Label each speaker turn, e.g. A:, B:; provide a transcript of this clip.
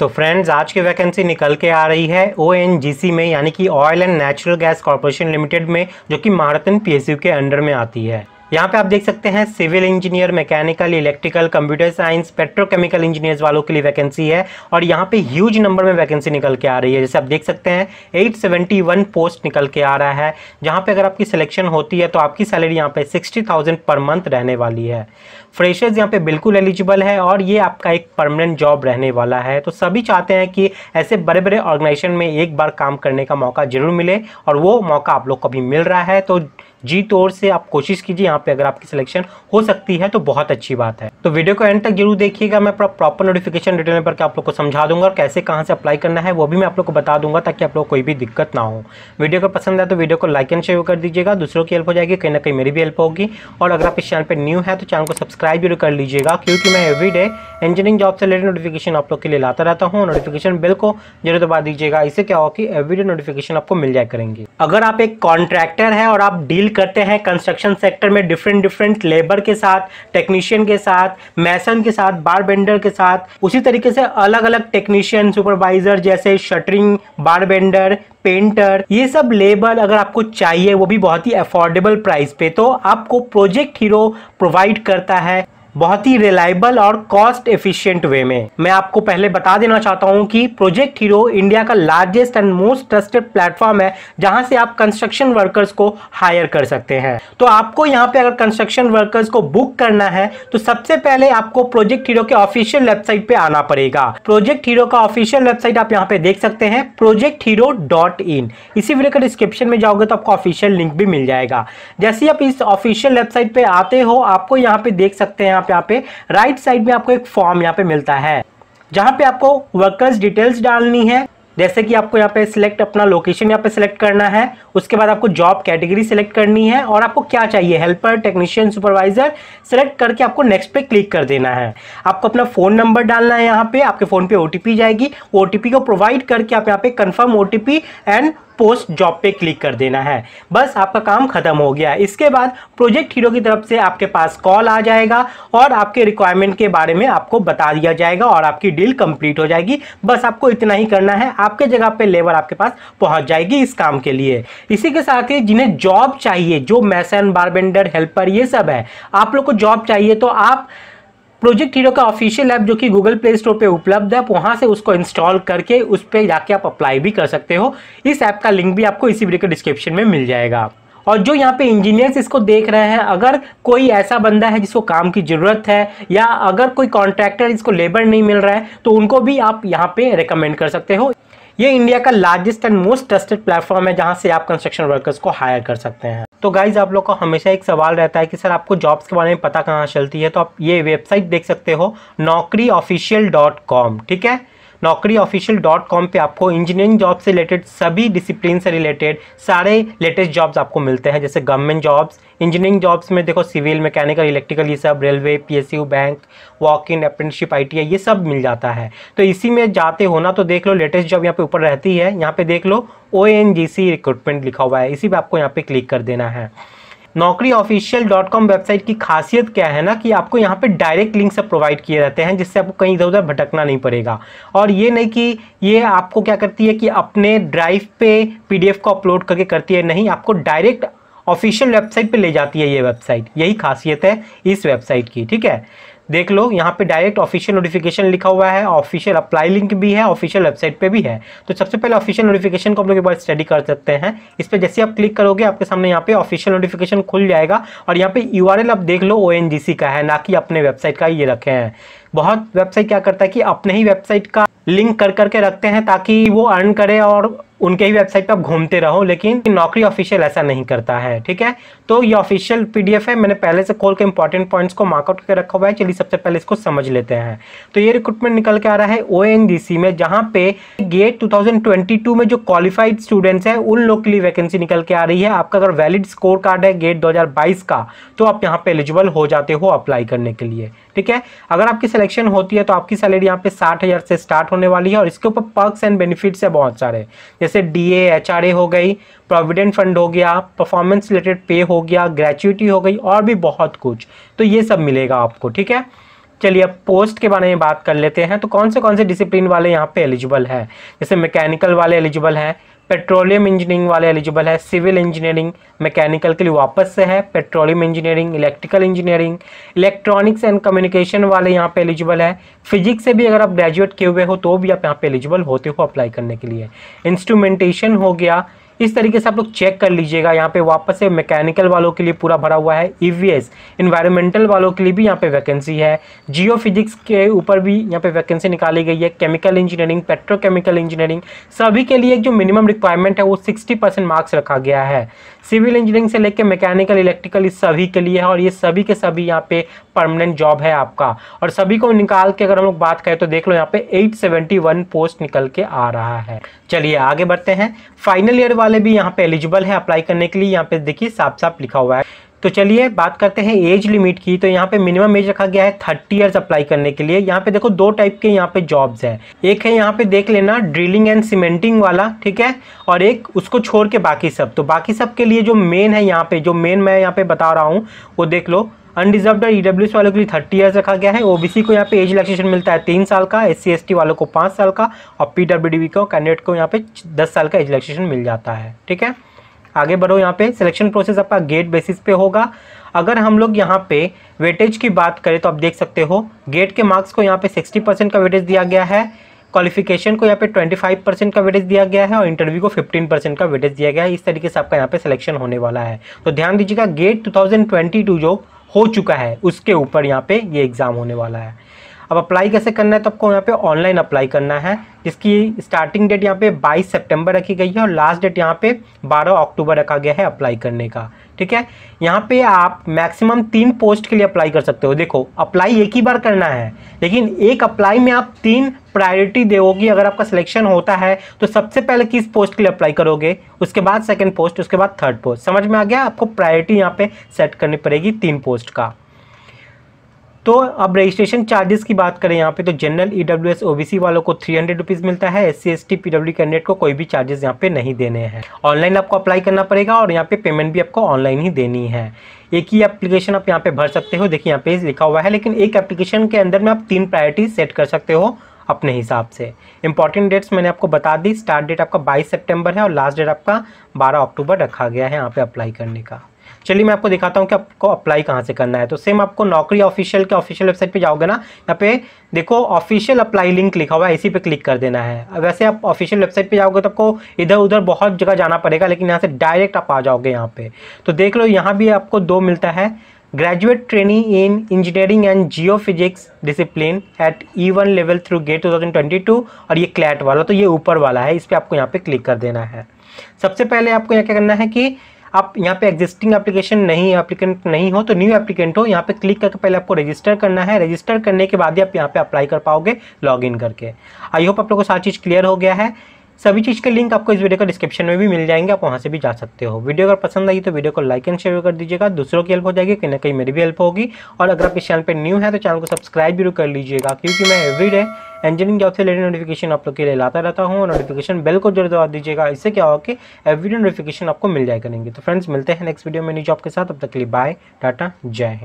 A: तो फ्रेंड्स आज की वैकेंसी निकल के आ रही है ओ में यानी कि oil and natural gas corporation limited में जो कि महारतन पीएसयू के अंडर में आती है यहाँ पे आप देख सकते हैं civil engineer mechanical electrical computer science petrochemical engineers वालों के लिए वैकेंसी है और यहाँ पे ह्यूज नंबर में वैकेंसी निकल के आ रही है जैसे आप देख सकते हैं 871 पोस्ट निकल के आ रहा है जहाँ पे अगर आपकी सिलेक्शन होती है तो आपकी सैलरी यहाँ पे 60,000 पर मंथ रहने वाली है फ्रेशर्स यहाँ पे बिल्कुल एलिजिबल है और ये आपका एक परमानेंट जॉब रहने वाला है तो सभी चाहते हैं कि ऐसे बड़े बड़े ऑर्गेनाइजेशन में एक बार काम करने का मौका ज़रूर मिले और वो मौका आप लोग को भी मिल रहा है तो जी तौर से आप कोशिश कीजिए यहाँ पे अगर आपकी सिलेक्शन हो सकती है तो बहुत अच्छी बात है तो वीडियो को एंड तक जरूर देखिएगा मैं प्रॉपर नोटिफिकेशन डिटेल में करके आप लोग को समझा दूंगा और कैसे कहाँ से अप्लाई करना है वो भी मैं आप लोग को बता दूंगा ताकि आप लोग कोई भी दिक्कत ना हो वीडियो को पसंद आए तो वीडियो को लाइक एंड शेयर कर दीजिएगा दूसरों की हेल्प हो जाएगी कहीं ना कहीं मेरी भी हेल्प होगी और अगर आप इस चैनल पर न्यू है तो चैनल को सब्सक्राइब सब्सक्राइब जरूर तो कर लीजिएगा क्योंकि मैं एवरीडे इंजीनियरिंग जॉब से रिलेटेड नोटिफिकेशन आप लोग के लिए लाता रहता हूँ नोटिफिकेशन बिल को जरूर दबा दीजिएगा इससे क्या होगा कि एवरीडे नोटिफिकेशन आपको मिल जाए करेंगे अगर आप एक कॉन्ट्रैक्टर है और आप डील करते हैं कंस्ट्रक्शन सेक्टर में डिफरेंट डिफरेंट लेबर के साथ टेक्नीशियन के साथ मैसन के साथ बार बेंडर के साथ उसी तरीके से अलग अलग टेक्नीशियन सुपरवाइजर जैसे शटरिंग बार बेंडर पेंटर ये सब लेबर अगर आपको चाहिए वो भी बहुत ही अफोर्डेबल प्राइस पे तो आपको प्रोजेक्ट हीरो प्रोवाइड करता है बहुत ही रिलायबल और कॉस्ट एफिशिएंट वे में मैं आपको पहले बता देना चाहता हूँ कि प्रोजेक्ट हीरो इंडिया का largest and most trusted platform है जहाँ से आप कंस्ट्रक्शन वर्कर्स को हायर कर सकते हैं तो आपको यहाँ पे अगर कंस्ट्रक्शन वर्कर्स को बुक करना है तो सबसे पहले आपको प्रोजेक्ट हीरो के ऑफिशियल वेबसाइट पे आना पड़ेगा प्रोजेक्ट हीरो का ऑफिशियल वेबसाइट आप यहाँ पे देख सकते हैं प्रोजेक्ट हीरो डॉट इन इसी वीडियो के डिस्क्रिप्शन में जाओगे तो आपको ऑफिशियल लिंक भी मिल जाएगा जैसे आप इस ऑफिशियल वेबसाइट पे आते हो आपको यहाँ पे देख सकते हैं आप यहाँ पे राइट साइड में आपको एक फॉर्म यहाँ पे मिलता है जहाँ पे आपको वर्कर्स डिटेल्स डालनी है जैसे कि आपको यहाँ पे सिलेक्ट अपना लोकेशन यहाँ पे सिलेक्ट करना है उसके बाद आपको जॉब कैटेगरी सिलेक्ट करनी है और आपको क्या चाहिए हेल्पर टेक्नीशियन सुपरवाइजर सिलेक्ट करके आपको नेक्स्ट पे क्लिक कर देना है आपको अपना फ़ोन नंबर डालना है यहाँ पे आपके फ़ोन पे ओ जाएगी ओ को प्रोवाइड करके आप यहाँ पे कन्फर्म ओ एंड पोस्ट जॉब पे क्लिक कर देना है बस आपका काम खत्म हो गया इसके बाद प्रोजेक्ट हीरो की तरफ से आपके पास कॉल आ जाएगा और आपके रिक्वायरमेंट के बारे में आपको बता दिया जाएगा और आपकी डील कंप्लीट हो जाएगी बस आपको इतना ही करना है आपके जगह पे लेबर आपके पास पहुंच जाएगी इस काम के लिए इसी के साथ ही जिन्हें जॉब चाहिए जो मैसन बारबेंडर हेल्पर ये सब है आप लोग को जॉब चाहिए तो आप प्रोजेक्ट हीरो का ऑफिशियल ऐप जो कि गूगल प्ले स्टोर पे उपलब्ध है वहां से उसको इंस्टॉल करके उस पर जाके आप अप्लाई भी कर सकते हो इस ऐप का लिंक भी आपको इसी वीडियो के डिस्क्रिप्शन में मिल जाएगा और जो यहाँ पे इंजीनियर्स इसको देख रहे हैं अगर कोई ऐसा बंदा है जिसको काम की ज़रूरत है या अगर कोई कॉन्ट्रैक्टर इसको लेबर नहीं मिल रहा है तो उनको भी आप यहाँ पे रेकमेंड कर सकते हो ये इंडिया का largest and most trusted platform है जहाँ से आप कंस्ट्रक्शन वर्कर्स को हायर कर सकते हैं तो गाइज आप लोग का हमेशा एक सवाल रहता है कि सर आपको जॉब्स के बारे में पता कहाँ चलती है तो आप ये वेबसाइट देख सकते हो नौकरी ऑफिशियल डॉट कॉम ठीक है नौकरी ऑफिशियल डॉट कॉम पर आपको इंजीनियरिंग जॉब से रिलेटेड सभी डिसिप्लिन से रिलेटेड सारे लेटेस्ट जॉब्स आपको मिलते हैं जैसे गवर्नमेंट जॉब्स इंजीनियरिंग जॉब्स में देखो सिविल मैकेनिकल इलेक्ट्रिकल ये सब रेलवे यू बैंक वॉक इन अप्रेंटिसशिप आई ये सब मिल जाता है तो इसी में जाते हो ना तो देख लो लेटेस्ट जॉब यहाँ पे ऊपर रहती है यहाँ पे देख लो ओ रिक्रूटमेंट लिखा हुआ है इसी पर आपको यहाँ पे क्लिक कर देना है नौकरी ऑफिशियल डॉट कॉम वेबसाइट की खासियत क्या है ना कि आपको यहाँ पे डायरेक्ट लिंक सब प्रोवाइड किए रहते हैं जिससे आपको कहीं इधर उधर भटकना नहीं पड़ेगा और ये नहीं कि ये आपको क्या करती है कि अपने ड्राइव पे पीडीएफ को अपलोड करके करती है नहीं आपको डायरेक्ट ऑफिशियल वेबसाइट पे ले जाती है ये वेबसाइट यही खासियत है इस वेबसाइट की ठीक है देख लो यहाँ पे डायरेक्ट ऑफिशियल नोटिफिकेशन लिखा हुआ है ऑफिशियल अप्लाई लिंक भी है ऑफिशियल वेबसाइट पे भी है तो सबसे पहले ऑफिशियल नोटिफिकेशन को हम लोग एक बार स्टडी कर सकते हैं इस पर जैसे आप क्लिक करोगे आपके सामने यहाँ पे ऑफिशियल नोटिफिकेशन खुल जाएगा और यहाँ पे यू आप देख लो ओ का है ना कि अपने वेबसाइट का ये रखे हैं बहुत वेबसाइट क्या करता है कि अपने ही वेबसाइट का लिंक कर करके रखते हैं ताकि वो अर्न करे और उनके ही वेबसाइट पर आप घूमते रहो लेकिन नौकरी ऑफिशियल ऐसा नहीं करता है ठीक है तो ये ऑफिशियल पीडीएफ है मैंने पहले से कॉल के इंपॉर्टेंट पॉइंट्स को मार्कआउट करके रखा हुआ है चलिए सबसे पहले इसको समझ लेते हैं तो ये रिक्रूटमेंट निकल के आ रहा है ओ में जहाँ पे गेट टू में जो क्वालिफाइड स्टूडेंट्स हैं उन लोग के लिए वैकेंसी निकल के आ रही है आपका अगर वैलिड स्कोर कार्ड है गेट दो का तो आप यहाँ पे एलिजिबल हो जाते हो अप्लाई करने के लिए ठीक है अगर आपकी सिलेक्शन होती है तो आपकी सैलरी यहाँ पे साठ हज़ार से स्टार्ट होने वाली है और इसके ऊपर पर्क्स एंड बेनिफिट्स है बहुत सारे जैसे जैसे डी ए हो गई प्रोविडेंट फंड हो गया परफॉर्मेंस रिलेटेड पे हो गया ग्रेचुटी हो गई और भी बहुत कुछ तो ये सब मिलेगा आपको ठीक है चलिए अब पोस्ट के बारे में बात कर लेते हैं तो कौन से कौन से डिसिप्लिन वाले यहाँ पे एलिजिबल है जैसे मैकेनिकल वाले एलिजिबल हैं पेट्रोलियम इंजीनियरिंग वाले एलिजिबल है सिविल इंजीनियरिंग मैकेनिकल के लिए वापस से है petroleum engineering electrical engineering electronics and communication वाले यहाँ पे एलिजिबल है फिजिक्स से भी अगर आप ग्रेजुएट किए हुए हो तो भी आप यहाँ पे एलिजिबल होते हो अप्लाई करने के लिए इंस्ट्रूमेंटेशन हो गया इस तरीके से आप लोग चेक कर लीजिएगा यहाँ पे वापस से मैकेनिकल वालों के लिए पूरा भरा हुआ है ईवीएस e इन्वायरमेंटल वालों के लिए भी यहाँ पे वैकेंसी है जियो फिजिक्स के ऊपर भी यहाँ पे वैकेंसी निकाली गई है केमिकल इंजीनियरिंग पेट्रोकेमिकल इंजीनियरिंग सभी के लिए जो मिनिमम रिक्वायरमेंट है वो सिक्सटी मार्क्स रखा गया है सिविल इंजीनियरिंग से लेकर मैकेनिकल इलेक्ट्रिकल इस सभी के लिए है और ये सभी के सभी यहाँ पे परमानेंट जॉब है आपका और सभी को निकाल के अगर हम लोग बात करें तो देख लो यहाँ पे 871 पोस्ट निकल के आ रहा है चलिए आगे बढ़ते हैं फाइनल ईयर वाले भी यहाँ पे एलिजिबल है अप्लाई करने के लिए यहाँ पे देखिए साफ साफ लिखा हुआ है तो चलिए बात करते हैं एज लिमिट की तो यहाँ पे मिनिमम एज रखा गया है थर्टी ईयर्स अप्लाई करने के लिए यहाँ पे देखो दो टाइप के यहाँ पे जॉब्स है एक है यहाँ पे देख लेना ड्रिलिंग एंड सीमेंटिंग वाला ठीक है और एक उसको छोड़ के बाकी सब तो बाकी सब के लिए जो मेन है यहाँ पे जो मेन मैं यहाँ पे बता रहा हूँ वो देख लो अनडिजर्व ई डब्ल्यू वालों के लिए थर्टी ईयर्स रखा गया है ओबीसी को यहाँ पे एज रिलेक्सेशन मिलता है तीन साल का एस सी वालों को पाँच साल का और पी डब्ल्यू डी को कैंडिडेट को यहाँ पे दस साल का एज रिलेक्सेशन मिल जाता है ठीक है आगे बढ़ो यहाँ पे सिलेक्शन प्रोसेस आपका गेट बेसिस पे होगा अगर हम लोग यहाँ पे वेटेज की बात करें तो आप देख सकते हो गेट के मार्क्स को यहाँ पे 60 परसेंट का वेटेज दिया गया है क्वालिफिकेशन को यहाँ पे 25 परसेंट का वेटेज दिया गया है और इंटरव्यू को 15 परसेंट का वेटेज दिया गया है इस तरीके से आपका यहाँ पे सिलेक्शन होने वाला है तो ध्यान दीजिएगा गेट टू जो हो चुका है उसके ऊपर यहाँ पे ये एग्ज़ाम होने वाला है अब अप्लाई कैसे करना है तो आपको यहाँ पे ऑनलाइन अप्लाई करना है जिसकी स्टार्टिंग डेट यहाँ पे 22 सितंबर रखी गई है और लास्ट डेट यहाँ पे 12 अक्टूबर रखा गया है अप्लाई करने का ठीक है यहाँ पे आप मैक्सिमम तीन पोस्ट के लिए अप्लाई कर सकते हो देखो अप्लाई एक ही बार करना है लेकिन एक अप्लाई में आप तीन प्रायोरिटी दोगे अगर आपका सिलेक्शन होता है तो सबसे पहले किस पोस्ट के लिए अप्लाई करोगे उसके बाद सेकेंड पोस्ट उसके बाद थर्ड पोस्ट समझ में आ गया आपको प्रायोरिटी यहाँ पर सेट करनी पड़ेगी तीन पोस्ट का तो अब रजिस्ट्रेशन चार्जेस की बात करें यहाँ पे तो general E W S O B C वालों को थ्री हंड्रेड रुपीज़ मिलता है S C S T P W candidate को कोई भी चार्जेस यहाँ पे नहीं देने हैं ऑनलाइन आपको अप्लाई करना पड़ेगा और यहाँ पे पेमेंट भी आपको ऑनलाइन ही देनी है एक ही एप्लीकेशन आप यहाँ पे भर सकते हो देखिए यहाँ पे लिखा हुआ है लेकिन एक एप्लीकेशन के अंदर में आप तीन प्रायोरिटी सेट कर सकते हो अपने हिसाब से इंपॉर्टेंट डेट्स मैंने आपको बता दी स्टार्ट डेट आपका 22 सितंबर है और लास्ट डेट आपका 12 अक्टूबर रखा गया है यहाँ पे अप्लाई करने का चलिए मैं आपको दिखाता हूँ कि आपको अप्लाई कहाँ से करना है तो सेम आपको नौकरी ऑफिशियल के ऑफिशियल वेबसाइट पे जाओगे ना यहाँ पे देखो ऑफिशियल अप्लाई लिंक लिखा हुआ है इसी पे क्लिक कर देना है वैसे आप ऑफिशियल वेबसाइट पे जाओगे तो आपको इधर उधर बहुत जगह जाना पड़ेगा लेकिन यहाँ से डायरेक्ट आप आ जाओगे यहाँ पे तो देख लो यहाँ भी आपको दो मिलता है graduate trainee in engineering and geophysics discipline at E1 level through gate 2022 और ये क्लैट वाला तो ये ऊपर वाला है इस पर आपको यहाँ पे क्लिक कर देना है सबसे पहले आपको यहाँ क्या करना है कि आप यहाँ पे एग्जिस्टिंग एप्लीकेशन नहीं एप्लीकेंट नहीं हो तो न्यू एप्लीकेंट हो यहाँ पे क्लिक करके पहले आपको रजिस्टर करना है रजिस्टर करने के बाद ही आप यहाँ पे अप्लाई कर पाओगे लॉग इन करके आई होप आप लोग को सारी चीज़ क्लियर हो गया है सभी चीज़ के लिंक आपको इस वीडियो का डिस्क्रिप्शन में भी मिल जाएंगे आप वहाँ से भी जा सकते हो वीडियो अगर पसंद आई तो वीडियो को लाइक एंड शेयर कर दीजिएगा दूसरों की हेल्प हो जाएगी कहीं ना कहीं मेरी भी हेल्प होगी और अगर आप इस चैनल पर न्यू है तो चैनल को सब्सक्राइब जरूर कर लीजिएगा क्योंकि मैं एवरीडे इंजीनियरिंग जॉब से रिलेटेड नोटिफिकेशन आप लोग के लिए लाता रहता हूँ और नोटिफिकेशन बेल को जरूर दबा दीजिएगा इससे क्या होगा कि एवरीडे नोटिफिकेशन आपको मिल जाए करेंगे तो फ्रेंड्स मिलते हैं नेक्स्ट वीडियो में न्यू जॉब के साथ अब तक के लिए बाय टाटा जय